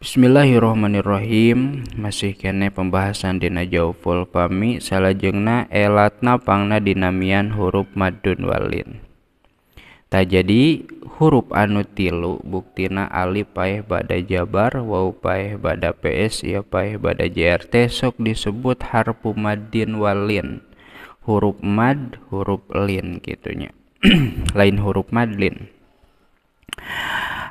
Bismillahirrahmanirrahim. masih kene pembahasan Dina jauful pami salajengna elatna pangna dinamian huruf madun walin tak jadi huruf anu tilu buktina alif paeh bada jabar wau paeh bada ps ya paeh bada jrt sok disebut harpu madin walin huruf mad huruf lin gitunya lain huruf madlin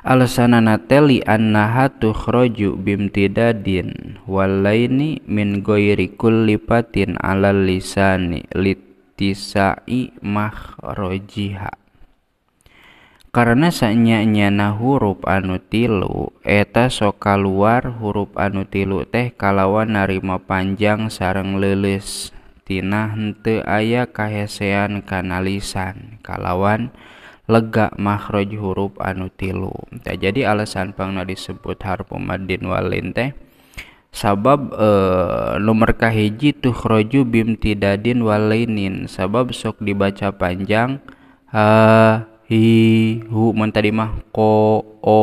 Alasanana teli annaha tukhraju bimtidadin walaini min goiri kulli fatin alal lisani litisai makhrojiha karena sanyanyana huruf anu tilu eta soka luar huruf anu tilu teh kalawan narima panjang sarang leles tina hente aya kahesean kanalisan kalawan lega makhraj huruf anu tilu teh jadi alasan pangna disebut harfu madin walin teh sabab e, eh, nomor kahiji tukhroju bimtidadin walainin sabab sok dibaca panjang ha hi hu mun mah ko o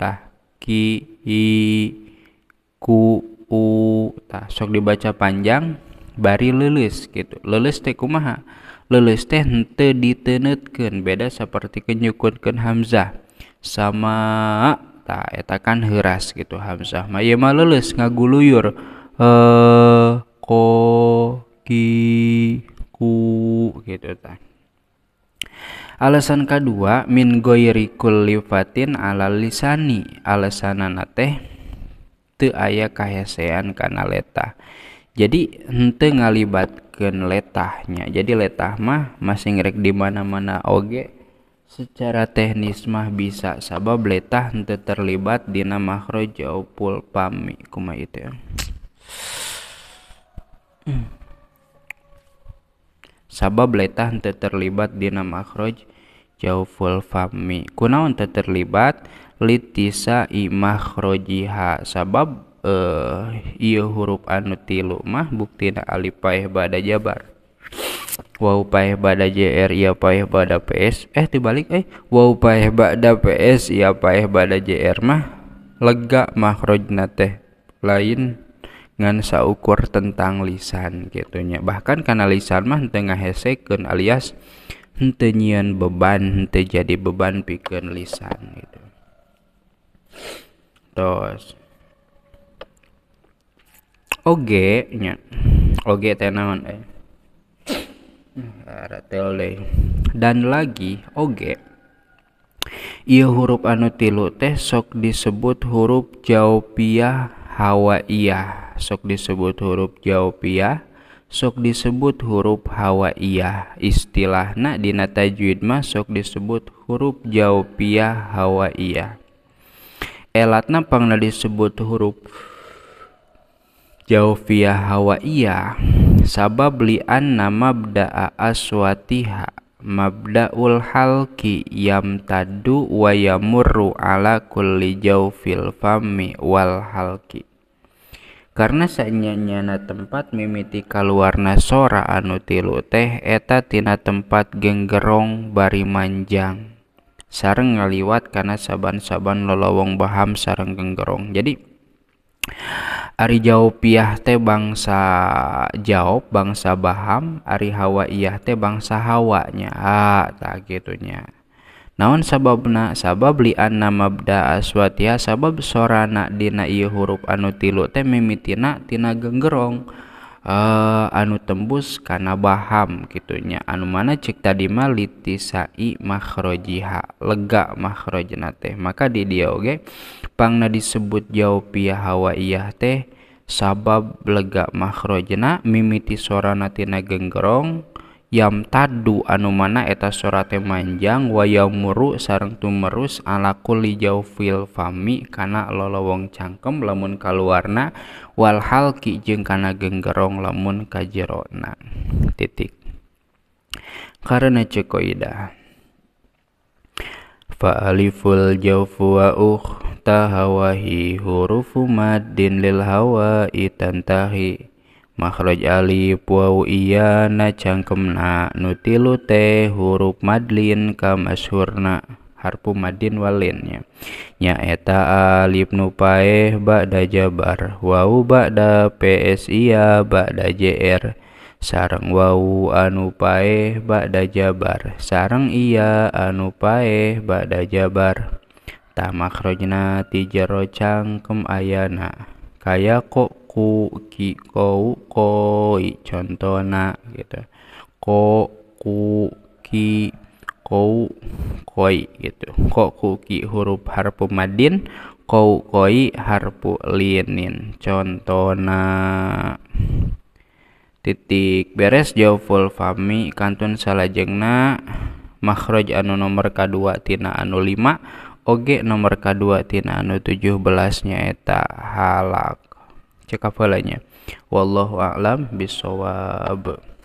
tah ki hi ku u tah sok dibaca panjang bari leulis gitu leulis teh kumaha leles teh henteu diteunetkeun beda seperti kenyukunkeun hamzah sama ta etakan heras gitu hamzah ma ieu mah leles ngaguluyur eh ko ki ku gitu ta Alasan kedua min goyri kulifatin ala lisani alasanana teh teu aya kahesean kana leta jadi ente ngalibatkan letahnya jadi letah mah masih ngerek di mana mana oge secara teknis mah bisa sabab letah ente terlibat di nama jauh pul pami kuma itu ya sabab letah ente terlibat di nama kroj jauh full fami kunaon ente terlibat litisa imah rojiha sabab uh, iya huruf anu tilu mah buktina alif paeh bada jabar wau paeh bada jr iya paeh bada ps eh tibalik, eh wau paeh bada ps iya paeh bada jr mah lega mahrojna teh lain ngan saukur tentang lisan gitunya bahkan karena lisan mah tengah hesekun alias henteu beban henteu jadi beban pikeun lisan gitu terus oge nya oge teh naon eh dan lagi oge ia huruf anu tilu teh sok disebut huruf hawa iya sok disebut huruf jawpiah sok disebut huruf istilah istilahna di nata mah sok disebut huruf jawpiah hawaiyah elatna pangna disebut huruf Jaufiyah hawaiya sabab nama mabda'a aswatiha mabda'ul halki tadu wa yamurru ala kulli jaufil fami wal halki karena na tempat mimiti kaluarna sora anu tilu teh eta tina tempat genggerong bari manjang sareng ngaliwat karena saban-saban lolowong baham sareng genggerong jadi Ari jauh piah teh bangsa jawab bangsa Baham ari Hawa iya teh bangsa hawanya Ata gitunya naon sabab na sabab Li Namabda aswatiya sabab sora anakdinayi huruf anu tilu temtinatina gengerong eh anu tembuskana Baham gitunya anu mana cipta dimaliti sai mahrojiha lega mahrojna teh maka di diagepangna disebut jauhiah Hawa iya teh sabab lega mahrojna mimiti soranatina genggerong yam tadu anu mana eta sorate manjang wayau muru sarang tumerus ala kulli fil fami kana lolowong cangkem lamun kaluarna wal halki jeng kana genggerong lamun kajerona titik karena cekoida, fa aliful jaufu wa uh tahawahi hurufu madin lil hawa itantahi makhraj alif waw iya na cangkemna nutilu te huruf madlin kam ashurna madin walinnya ya. eta alif nupaeh ba'da jabar waw ba'da ps iya ba'da jr sarang wau anu paeh ba'da jabar sarang iya anu paeh ba'da jabar tah makrojna ti jero cangkem ayana kaya kok ku ki kau koi contohna gitu ko ku ki kau koi gitu kok ku ki huruf harpu madin kau koi harpu linin contohna titik beres jauh full fami kantun salajengna makhraj anu nomor kedua tina anu lima Oge nomor K2 tina anu 17 eta halak. Cekap halanya. Wallahu a'lam bisawab.